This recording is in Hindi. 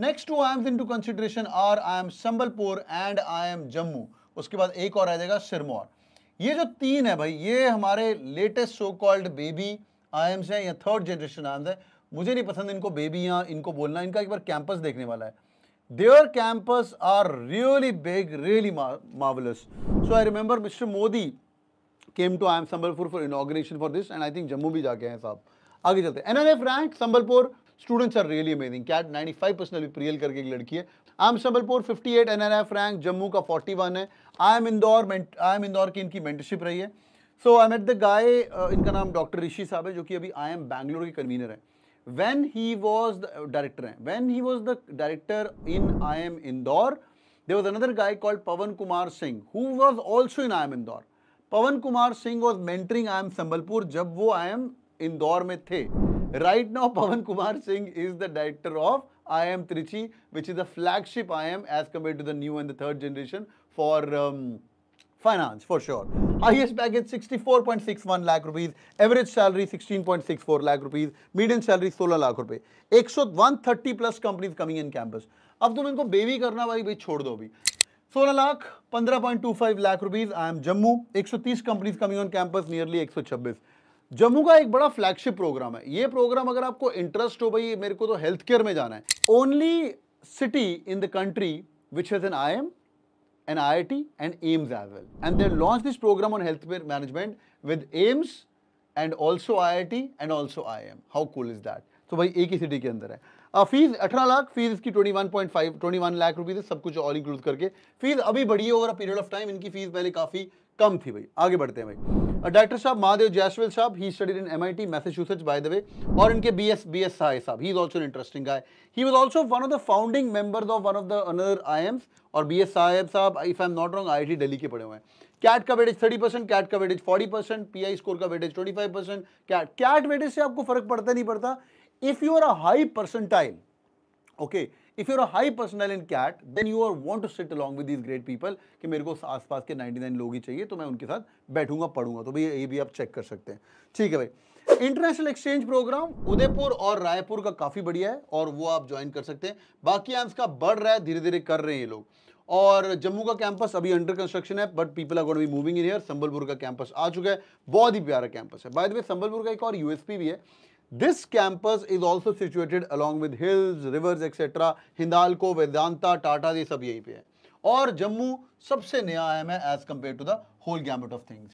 Next two I Ms into consideration are I M Sambalpur and I M Jammu उसके बाद एक और आ जाएगा सिरमौर ये जो तीन है भाई ये हमारे latest so called baby I Ms हैं या थर्ड जनरेशन आई एम्स है मुझे नहीं पसंद इनको बेबी या इनको बोलना इनका एक बार कैंपस देखने वाला है there campus are really big really marvellous so I remember mister Modi came to I M Sambalpur for inauguration for this and I think Jammu भी जाके हैं साहब आगे चलते N N F rank Sambalpur students are really amazing CAT 95 percent अभी प्रियल करके एक लड़की है आम संबलपुर 58 एनआरएफ रैंक जम्मू का 41 है I M Indore I M Indore की इनकी मेंटरशिप रही है सो आई एट द गाय इनका नाम डॉक्टर ऋषि साहब है जो कि अभी आई एम बैंगलोर के कन्वीनर है when he was the director है when he was the director in I M Indore was another guy called Pawan Kumar Singh who was also in I M Indore Pawan Kumar Singh was mentoring I M Sambalpur जब वो आई एम इंदौर में थे right now Pawan Kumar Singh is the director of I M Trichy which is the flagship I M as compare to the new and the third generation for finance for sure I highest package sixty 64.61 lakh rupees average salary point six four lakh rupees medium salary सोलह लाख रुपए एक सौ one thirty plus companies coming in campus अब तुम इनको बेबी करना भाई भाई छोड़ दो अभी 16 lakh five lakh rupees I M Jammu एक सौ तीस companies coming on campus nearly एक सौ छब्बीस जम्मू का एक बड़ा फ्लैगशिप प्रोग्राम है ये प्रोग्राम अगर आपको इंटरेस्ट हो भाई मेरे को तो हेल्थ केयर में जाना है only city in the country which has an I M N I I T and AIIMS as well and they launch this programme on health care management with AIIMS and also I I T and also I M how cool is that तो भाई एक ही सिटी के अंदर है फीस uh, अठारह लाख फीस इसकी ट्वेंटी वन लाख रुपीज सब कुछ ऑल इंक्लूड करके फीस अभी बढ़ी है over a period of time इनकी फीस पहले काफ़ी कम थी भाई आगे बढ़ते हैं भाई डॉक्टर uh, साहब महादेव जयसवेल साहब he studied in MIT Massachusetts by the way और इनके B S B S Sai साहब he is also interesting guy he was also one of the founding members of one of the another I Ms और बी बीएस साहेब साहब if I am not wrong IIT Delhi के पड़े हुए हैं कैट का वेटेज थर्टी परसेंट कैट का weightage forty percent P I score का weightage twenty five percent CAT CAT weightage से आपको फर्क पड़ता नहीं पड़ता if you are a high percentile okay okay, if your high personal in CAT then you are want to sit along with these great people कि मेरे को आसपास के नाइन लोग ही चाहिए तो मैं उनके साथ बैठूंगा पढ़ूंगा तो भैया ये भी आप चेक कर सकते हैं ठीक है भाई इंटरनेशनल एक्सचेंज प्रोग्राम उदयपुर और रायपुर का काफ़ी बढ़िया है और वो आप ज्वाइन कर सकते हैं बाकी एम्स का बढ़ रहा है धीरे धीरे कर रहे हैं ये लोग और जम्मू का कैंपस अभी अंडर कंस्ट्रक्शन है but people are got be moving in here Sambalpur का कैंपस आ चुका है बहुत ही प्यारा कैंपस है बाय द वे संबलपुर का एक और यूएसपी भी है This campus is also situated along with hills, rivers, etc. Hindalco, Vedanta, Tata, these are here. And Jammu is the newest as compared to the whole gamut of things.